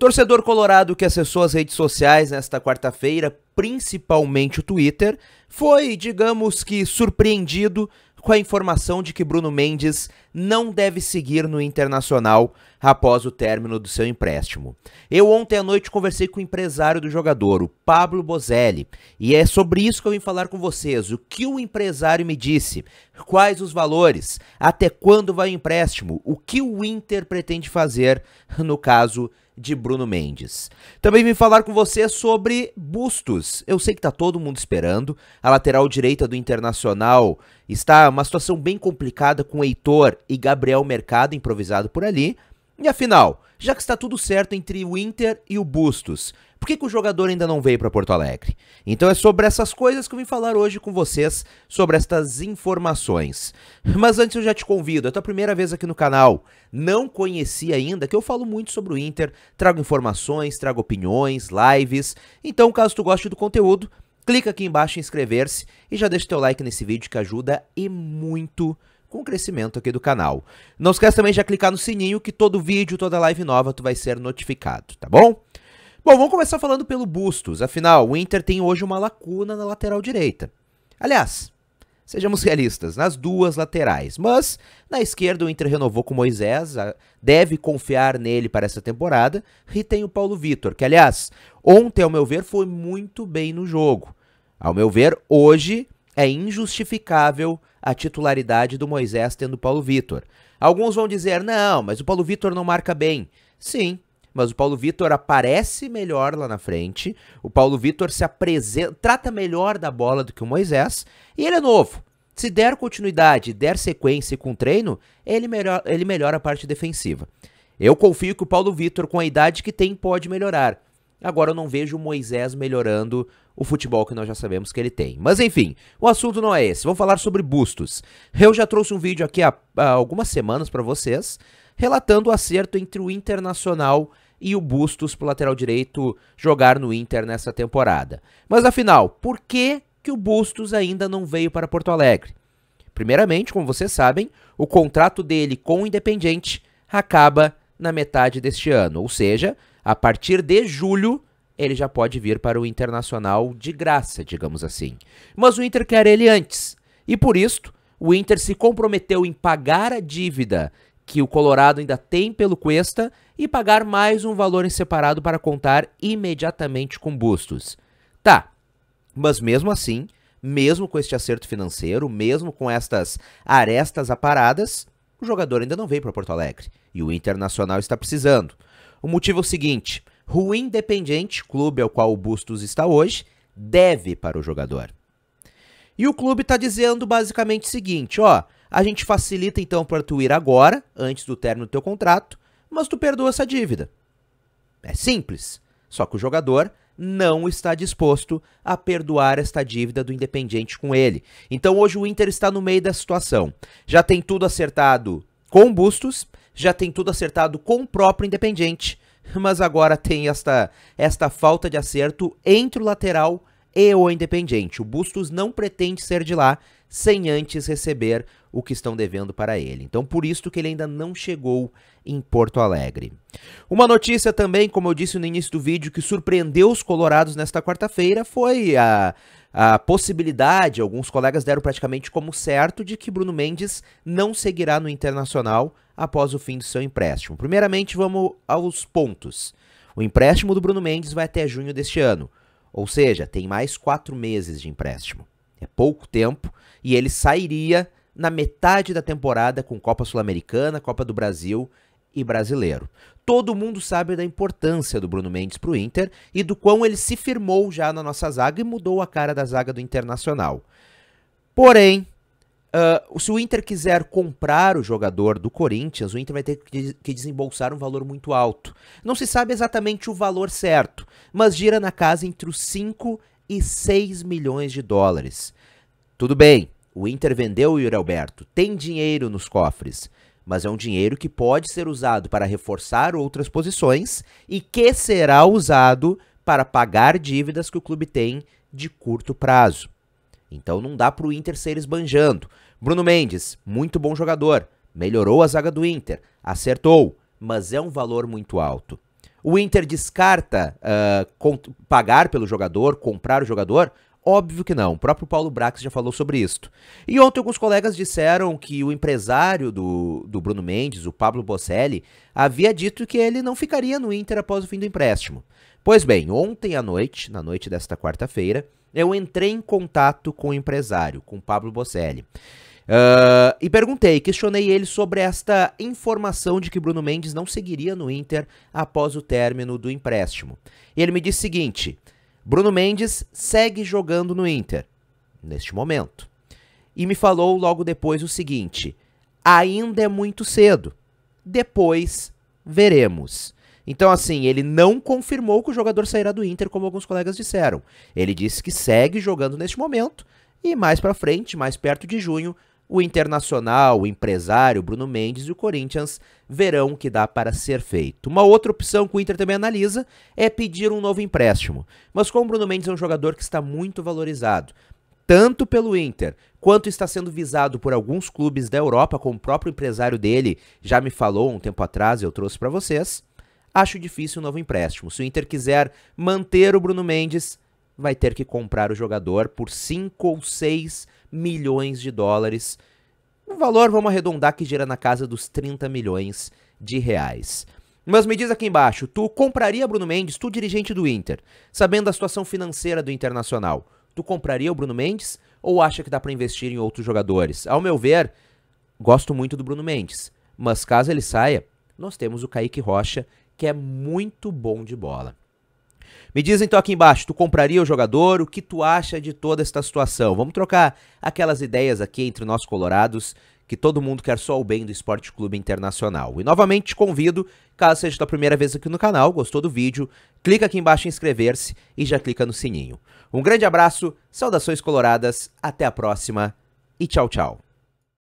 torcedor colorado que acessou as redes sociais nesta quarta-feira, principalmente o Twitter, foi, digamos que, surpreendido com a informação de que Bruno Mendes não deve seguir no Internacional após o término do seu empréstimo. Eu ontem à noite conversei com o empresário do jogador, o Pablo Bozelli, e é sobre isso que eu vim falar com vocês. O que o empresário me disse? Quais os valores? Até quando vai o empréstimo? O que o Inter pretende fazer no caso de Bruno Mendes. Também vim falar com você sobre Bustos. Eu sei que tá todo mundo esperando. A lateral direita do Internacional está uma situação bem complicada com Heitor e Gabriel Mercado improvisado por ali. E afinal, já que está tudo certo entre o Inter e o Bustos, por que, que o jogador ainda não veio para Porto Alegre? Então é sobre essas coisas que eu vim falar hoje com vocês, sobre estas informações. Mas antes eu já te convido, é a tua primeira vez aqui no canal, não conhecia ainda, que eu falo muito sobre o Inter, trago informações, trago opiniões, lives. Então, caso tu goste do conteúdo, clica aqui embaixo em inscrever-se e já deixa teu like nesse vídeo que ajuda e muito com o crescimento aqui do canal. Não esquece também de clicar no sininho que todo vídeo, toda live nova tu vai ser notificado, tá bom? Bom, vamos começar falando pelo Bustos. Afinal, o Inter tem hoje uma lacuna na lateral direita. Aliás, sejamos realistas, nas duas laterais. Mas na esquerda o Inter renovou com Moisés, deve confiar nele para essa temporada, e tem o Paulo Vitor, que aliás, ontem ao meu ver foi muito bem no jogo. Ao meu ver, hoje é injustificável a titularidade do Moisés tendo Paulo Vitor. Alguns vão dizer: não, mas o Paulo Vitor não marca bem. Sim, mas o Paulo Vitor aparece melhor lá na frente. O Paulo Vitor se apresenta, trata melhor da bola do que o Moisés. E ele é novo. Se der continuidade, der sequência com o treino, ele, melhor, ele melhora a parte defensiva. Eu confio que o Paulo Vitor, com a idade que tem, pode melhorar. Agora eu não vejo o Moisés melhorando o futebol que nós já sabemos que ele tem. Mas enfim, o assunto não é esse. Vamos falar sobre bustos. Eu já trouxe um vídeo aqui há, há algumas semanas para vocês, relatando o acerto entre o Internacional e o Bustos pro lateral direito jogar no Inter nessa temporada. Mas afinal, por que, que o Bustos ainda não veio para Porto Alegre? Primeiramente, como vocês sabem, o contrato dele com o Independiente acaba na metade deste ano, ou seja, a partir de julho, ele já pode vir para o Internacional de graça, digamos assim. Mas o Inter quer ele antes. E por isto, o Inter se comprometeu em pagar a dívida que o Colorado ainda tem pelo Cuesta e pagar mais um valor em separado para contar imediatamente com Bustos. Tá, mas mesmo assim, mesmo com este acerto financeiro, mesmo com estas arestas aparadas, o jogador ainda não veio para Porto Alegre e o Internacional está precisando. O motivo é o seguinte: o Independente, clube ao qual o Bustos está hoje, deve para o jogador. E o clube está dizendo basicamente o seguinte: ó, a gente facilita então para tu ir agora, antes do término do teu contrato, mas tu perdoa essa dívida. É simples. Só que o jogador não está disposto a perdoar esta dívida do Independente com ele. Então hoje o Inter está no meio da situação. Já tem tudo acertado com Bustos, já tem tudo acertado com o próprio Independiente, mas agora tem esta, esta falta de acerto entre o lateral e o Independiente. O Bustos não pretende ser de lá sem antes receber o que estão devendo para ele. Então, por isso que ele ainda não chegou em Porto Alegre. Uma notícia também, como eu disse no início do vídeo, que surpreendeu os colorados nesta quarta-feira foi a, a possibilidade, alguns colegas deram praticamente como certo, de que Bruno Mendes não seguirá no Internacional após o fim do seu empréstimo. Primeiramente, vamos aos pontos. O empréstimo do Bruno Mendes vai até junho deste ano, ou seja, tem mais quatro meses de empréstimo. É pouco tempo e ele sairia na metade da temporada com Copa Sul-Americana, Copa do Brasil e brasileiro. Todo mundo sabe da importância do Bruno Mendes para o Inter e do quão ele se firmou já na nossa zaga e mudou a cara da zaga do Internacional. Porém, Uh, se o Inter quiser comprar o jogador do Corinthians, o Inter vai ter que, desembolsar um valor muito alto. Não se sabe exatamente o valor certo, mas gira na casa entre os 5 e 6 milhões de dólares. Tudo bem, o Inter vendeu o Yuri Alberto, tem dinheiro nos cofres, mas é um dinheiro que pode ser usado para reforçar outras posições e que será usado para pagar dívidas que o clube tem de curto prazo. Então não dá para o Inter ser esbanjando. Bruno Mendes, muito bom jogador, melhorou a zaga do Inter, acertou, mas é um valor muito alto. O Inter descarta uh, pagar pelo jogador, comprar o jogador, Óbvio que não. O próprio Paulo Brax já falou sobre isso. E ontem alguns colegas disseram que o empresário do, do Bruno Mendes, o Pablo Bocelli, havia dito que ele não ficaria no Inter após o fim do empréstimo. Pois bem, ontem à noite, na noite desta quarta-feira, eu entrei em contato com o empresário, com o Pablo Bocelli. Uh, e perguntei, questionei ele sobre esta informação de que Bruno Mendes não seguiria no Inter após o término do empréstimo. E ele me disse o seguinte: Bruno Mendes segue jogando no Inter, neste momento. E me falou logo depois o seguinte: ainda é muito cedo. Depois veremos. Então, assim, ele não confirmou que o jogador sairá do Inter, como alguns colegas disseram. Ele disse que segue jogando neste momento e mais para frente, mais perto de junho, o Internacional, o empresário Bruno Mendes e o Corinthians verão o que dá para ser feito. Uma outra opção que o Inter também analisa é pedir um novo empréstimo. Mas como o Bruno Mendes é um jogador que está muito valorizado, tanto pelo Inter quanto está sendo visado por alguns clubes da Europa, como o próprio empresário dele já me falou um tempo atrás, e eu trouxe para vocês, acho difícil um novo empréstimo. Se o Inter quiser manter o Bruno Mendes, vai ter que comprar o jogador por 5 ou 6 milhões de dólares. Um valor, vamos arredondar, que gira na casa dos 30 milhões de reais. Mas me diz aqui embaixo, tu compraria Bruno Mendes, tu dirigente do Inter, sabendo a situação financeira do Internacional, tu compraria o Bruno Mendes ou acha que dá para investir em outros jogadores? Ao meu ver, gosto muito do Bruno Mendes, mas caso ele saia, nós temos o Kaique Rocha, que é muito bom de bola. Me diz então aqui embaixo, tu compraria o jogador? O que tu acha de toda esta situação? Vamos trocar aquelas ideias aqui entre nós colorados que todo mundo quer só o bem do Esporte Clube Internacional. E novamente te convido, caso seja tua primeira vez aqui no canal, gostou do vídeo, clica aqui embaixo em inscrever-se e já clica no sininho. Um grande abraço, saudações coloradas, até a próxima e tchau, tchau.